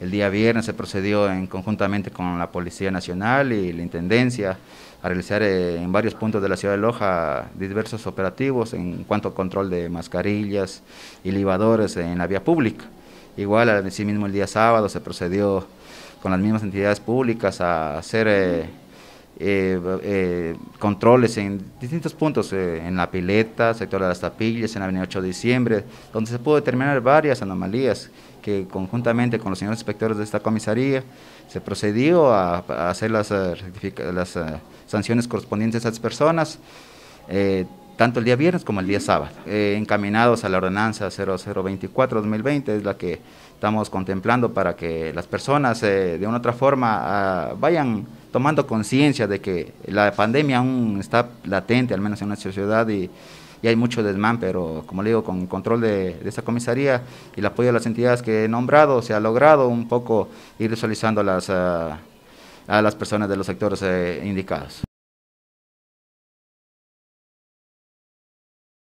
El día viernes se procedió en, conjuntamente con la Policía Nacional y la Intendencia a realizar eh, en varios puntos de la ciudad de Loja diversos operativos en cuanto a control de mascarillas y libadores en la vía pública. Igual, asimismo el día sábado se procedió con las mismas entidades públicas a hacer... Eh, eh, eh, controles en distintos puntos, eh, en la pileta, sector de las tapillas, en la avenida 8 de diciembre, donde se pudo determinar varias anomalías que conjuntamente con los señores inspectores de esta comisaría se procedió a, hacer las, las sanciones correspondientes a esas personas, tanto el día viernes como el día sábado, encaminados a la ordenanza 0024-2020, es la que estamos contemplando para que las personas de una otra forma ah, vayan tomando conciencia de que la pandemia aún está latente, al menos en nuestra ciudad, y, hay mucho desmán, pero como le digo, con control de, de, esta comisaría y el apoyo de las entidades que he nombrado, se ha logrado un poco ir visualizando las, ah, a las personas de los sectores eh, indicados.